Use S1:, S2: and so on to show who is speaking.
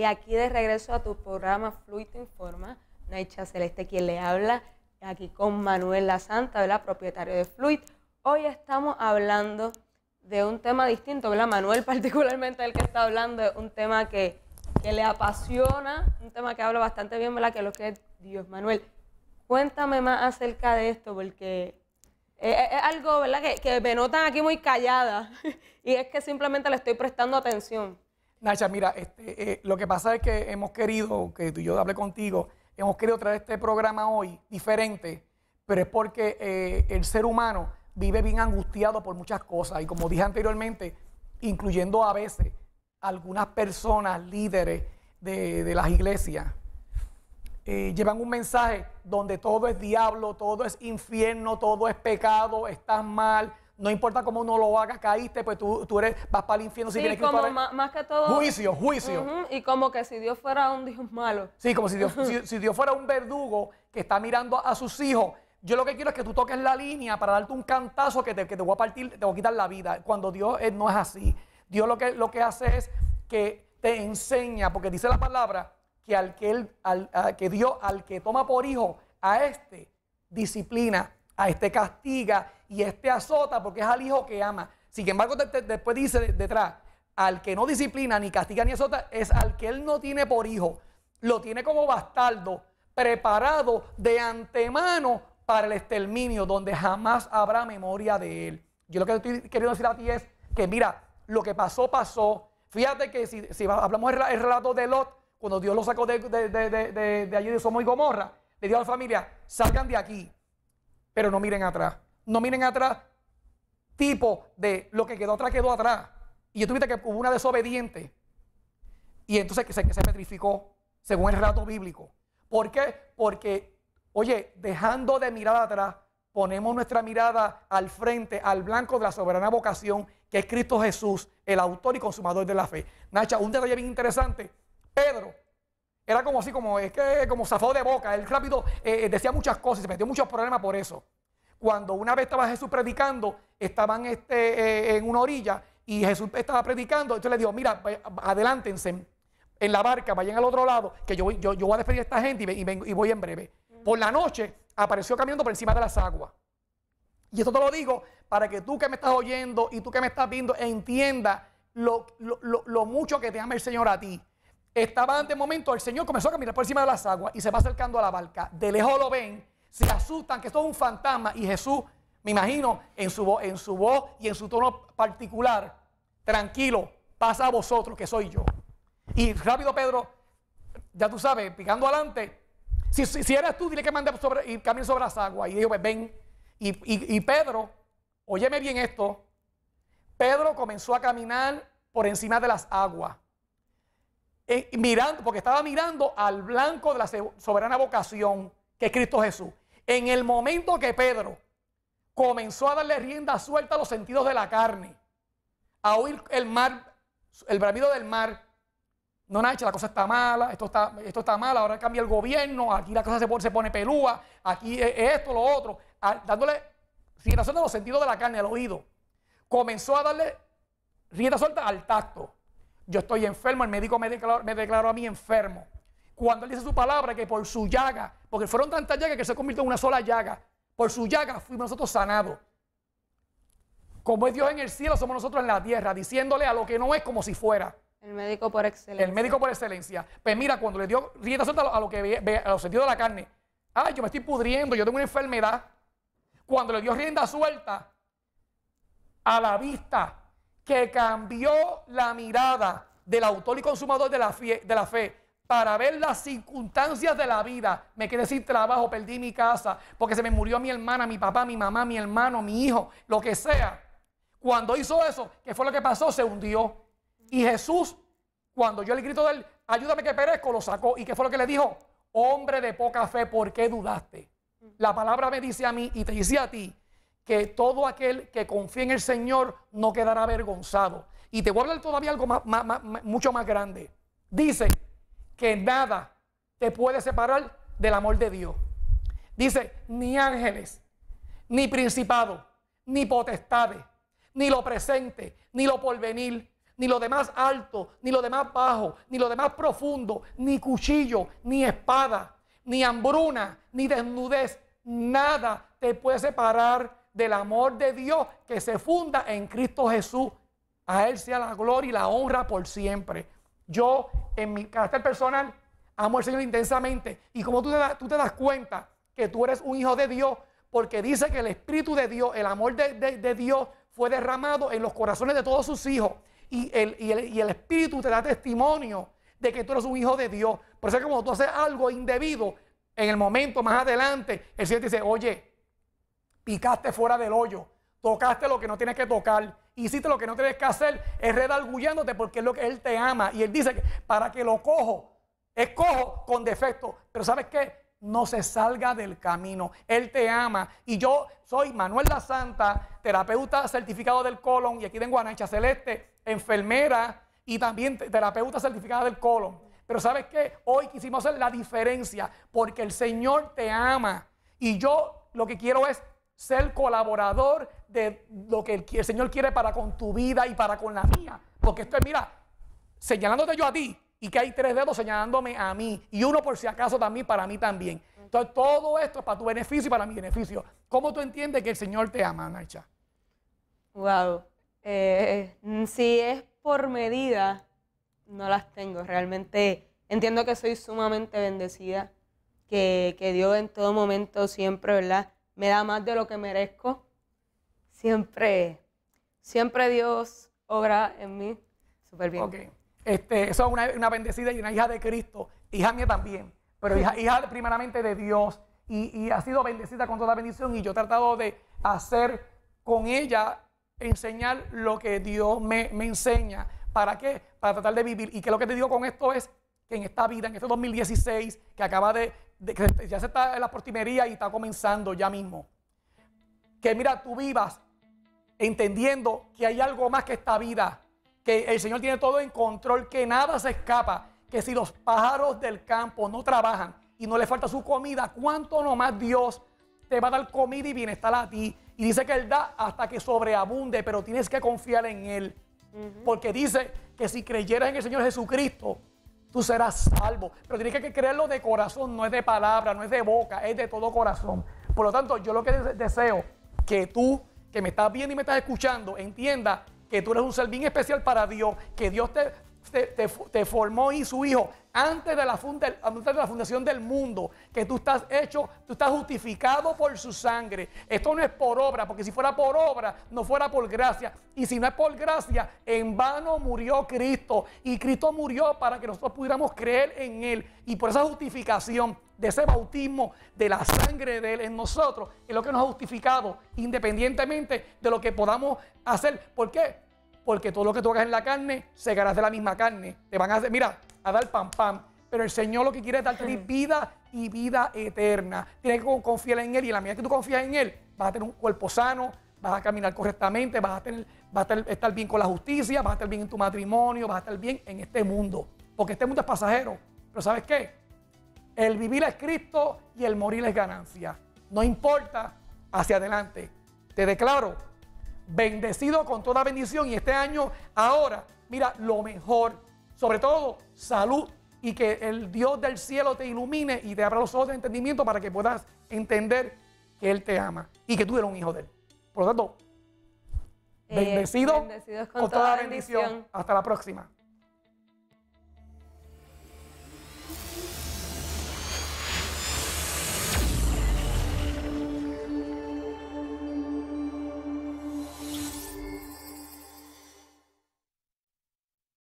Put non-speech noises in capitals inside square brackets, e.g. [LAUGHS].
S1: Y aquí de regreso a tu programa Fluid Informa, Naicha Celeste quien le habla, aquí con Manuel La Santa, propietario de Fluid. Hoy estamos hablando de un tema distinto, ¿verdad? Manuel [LAUGHS] particularmente el que está hablando, es un tema que, le apasiona, un tema que habla bastante bien, ¿verdad? Que lo que es Dios, Manuel. Cuéntame más acerca de esto, porque es, algo, ¿verdad? Que, que me notan aquí muy callada [LAUGHS] y es que simplemente le estoy prestando atención. Nacha, mira, este, eh, lo que pasa es que hemos querido, que tú y yo hablé contigo, hemos querido traer este programa hoy diferente, pero es porque eh, el ser humano vive bien angustiado por muchas cosas. Y como dije anteriormente, incluyendo a veces algunas personas, líderes de, las iglesias, eh, llevan un mensaje donde todo es diablo, todo es infierno, todo es pecado, estás mal, no importa cómo uno lo haga, caíste, pues tú, eres, vas para el infierno si que como más, que todo. Juicio, juicio. Y como que si Dios fuera un Dios malo. Sí, como si Dios, [LAUGHS] si, Dios fuera un verdugo que está mirando a, sus hijos. Yo lo que quiero es que tú toques la línea para darte un cantazo que te, te voy a partir, te voy a quitar la vida. Cuando Dios eh, no es así. Dios lo que, lo que hace es que te enseña, porque dice la palabra que al que que Dios, al que toma por hijo, a este disciplina, a este castiga y este azota porque es al hijo que ama. Sin embargo, después dice detrás, al que no disciplina, ni castiga, ni azota, es al que él no tiene por hijo. Lo tiene como bastardo, preparado de antemano para el exterminio, donde jamás habrá memoria de él. Yo lo que estoy queriendo decir a ti es que, mira, lo que pasó, pasó. Fíjate que si, hablamos el, relato de Lot, cuando Dios lo sacó de, de, allí de Somo y Gomorra, le dijo a la familia, salgan de aquí, pero no miren atrás no miren atrás, tipo de lo que quedó atrás quedó atrás. Y yo tuviste que hubo una desobediente. Y entonces que se, petrificó, según el relato bíblico. ¿Por qué? Porque, oye, dejando de mirar atrás, ponemos nuestra mirada al frente, al blanco de la soberana vocación, que es Cristo Jesús, el autor y consumador de la fe. Nacha, un detalle bien interesante. Pedro era como así, como es que como zafado de boca. Él rápido eh, eh, decía muchas cosas, y se metió muchos problemas por eso cuando una vez estaba Jesús predicando, estaban este, eh, en una orilla y Jesús estaba predicando, entonces le dijo, mira, adelántense en la barca, vayan al otro lado, que yo, yo, yo voy a despedir a esta gente y, voy en breve. Por la noche apareció caminando por encima de las aguas. Y esto te lo digo para que tú que me estás oyendo y tú que me estás viendo entiendas lo, mucho que te ama el Señor a ti. Estaba de momento, el Señor comenzó a caminar por encima de las aguas y se va acercando a la barca. De lejos lo ven se asustan que esto un fantasma. Y Jesús, me imagino, en su, en su voz y en su tono particular, tranquilo, pasa a vosotros que soy yo. Y rápido Pedro, ya tú sabes, picando adelante, si, si, tú, dile que mande sobre, y camine sobre las aguas. Y dijo: pues, ven. Y, Pedro, óyeme bien esto, Pedro comenzó a caminar por encima de las aguas. Eh, mirando, porque estaba mirando al blanco de la soberana vocación que es Cristo Jesús. En el momento que Pedro comenzó a darle rienda suelta a los sentidos de la carne, a oír el mar, el bramido del mar, no, Nacho, la cosa está mala, esto está, esto está mal, ahora cambia el gobierno, aquí la cosa se pone, pelúa, aquí e, e, esto, lo otro, dándole rienda suelta a los sentidos de la carne, al oído. Comenzó a darle rienda suelta al tacto. Yo estoy enfermo, el médico me declaró a mí enfermo cuando Él dice su palabra que por su llaga, porque fueron tantas llagas que se convirtió en una sola llaga, por su llaga fuimos nosotros sanados. Como es Dios en el cielo, somos nosotros en la tierra, diciéndole a lo que no es como si fuera. El médico por excelencia. El médico por excelencia. Pues mira, cuando le dio rienda suelta a lo que ve, a los sentidos de la carne, ay, yo me estoy pudriendo, yo tengo una enfermedad. Cuando le dio rienda suelta a la vista, que cambió la mirada del autor y consumador de la, de la fe para ver las circunstancias de la vida. Me quedé sin trabajo, perdí mi casa, porque se me murió mi hermana, mi papá, mi mamá, mi hermano, mi hijo, lo que sea. Cuando hizo eso, ¿qué fue lo que pasó? Se hundió. Y Jesús, cuando yo le grito de él, ayúdame que perezco, lo sacó. ¿Y qué fue lo que le dijo? Hombre de poca fe, ¿por qué dudaste? La palabra me dice a mí y te dice a ti que todo aquel que confía en el Señor no quedará avergonzado. Y te voy a hablar todavía algo mucho más grande. Dice, que nada te puede separar del amor de Dios. Dice, ni ángeles, ni principado, ni potestades, ni lo presente, ni lo porvenir, ni lo demás alto, ni lo demás bajo, ni lo demás profundo, ni cuchillo, ni espada, ni hambruna, ni desnudez, nada te puede separar del amor de Dios que se funda en Cristo Jesús. A Él sea la gloria y la honra por siempre. Yo, en mi carácter personal, amo al Señor intensamente. Y como tú te, tú te das cuenta que tú eres un hijo de Dios, porque dice que el Espíritu de Dios, el amor de, Dios fue derramado en los corazones de todos sus hijos. Y el, y el, Espíritu te da testimonio de que tú eres un hijo de Dios. Por eso es tú haces algo indebido, en el momento más adelante, el Señor te dice, oye, picaste fuera del hoyo, tocaste lo que no tienes que tocar hiciste lo que no tienes que hacer, es redargullándote porque es lo que Él te ama. Y Él dice que para que lo cojo, es cojo con defecto. Pero ¿sabes qué? No se salga del camino. Él te ama. Y yo soy Manuel La Santa, terapeuta certificado del colon, y aquí tengo a Celeste, enfermera y también terapeuta certificada del colon. Pero ¿sabes qué? Hoy quisimos hacer la diferencia porque el Señor te ama. Y yo lo que quiero es ser colaborador de lo que el, Señor quiere para con tu vida y para con la mía. Porque esto es, mira, señalándote yo a ti y que hay tres dedos señalándome a mí y uno por si acaso también para mí también. Entonces todo esto es para tu beneficio y para mi beneficio. ¿Cómo tú entiendes que el Señor te ama, Nacha? Wow. Eh, si es por medida, no las tengo. Realmente entiendo que soy sumamente bendecida, que, que Dios en todo momento siempre, ¿verdad? me da más de lo que merezco. Siempre, siempre Dios obra en mí súper bien. Ok, Este, eso es una, bendecida y una hija de Cristo, hija mía también, pero hija, primeramente de Dios y, ha sido bendecida con toda bendición y yo he tratado de hacer con ella, enseñar lo que Dios me, me enseña. ¿Para qué? Para tratar de vivir. Y que lo que te digo con esto es que en esta vida, en este 2016, que acaba de, ya se está en la portimería y está comenzando ya mismo. Que mira, tú vivas entendiendo que hay algo más que esta vida, que el Señor tiene todo en control, que nada se escapa, que si los pájaros del campo no trabajan y no le falta su comida, cuánto nomás Dios te va a dar comida y bienestar a ti. Y dice que Él da hasta que sobreabunde, pero tienes que confiar en Él. Porque dice que si creyeras en el Señor Jesucristo, tú serás salvo. Pero tienes que creerlo de corazón, no es de palabra, no es de boca, es de todo corazón. Por lo tanto, yo lo que deseo que tú, que me estás viendo y me estás escuchando, entienda que tú eres un ser bien especial para Dios, que Dios te te, formó y su hijo antes de, la antes de la fundación del mundo, que tú estás hecho, tú estás justificado por su sangre. Esto no es por obra, porque si fuera por obra, no fuera por gracia. Y si no es por gracia, en vano murió Cristo. Y Cristo murió para que nosotros pudiéramos creer en Él. Y por esa justificación, de ese bautismo, de la sangre de Él en nosotros, es lo que nos ha justificado, independientemente de lo que podamos hacer. ¿Por qué? porque todo lo que tú hagas en la carne, se Segarás de la misma carne. Te van a hacer, mira, a dar pam pam. Pero el Señor lo que quiere es darte vida y vida eterna. Tienes que confiar en Él y la medida que tú confías en Él, vas a tener un cuerpo sano, vas a caminar correctamente, vas a, tener, vas a estar bien con la justicia, vas a estar bien en tu matrimonio, vas a estar bien en este mundo. Porque este mundo es pasajero. Pero ¿sabes qué? El vivir es Cristo y el morir es ganancia. No importa, hacia adelante. Te declaro bendecido con toda bendición y este año ahora, mira, lo mejor, sobre todo salud y que el Dios del cielo te ilumine y te abra los ojos de entendimiento para que puedas entender que Él te ama y que tú eres un hijo de Él. Por lo tanto, eh, bendecido con, toda, bendición. Hasta la próxima.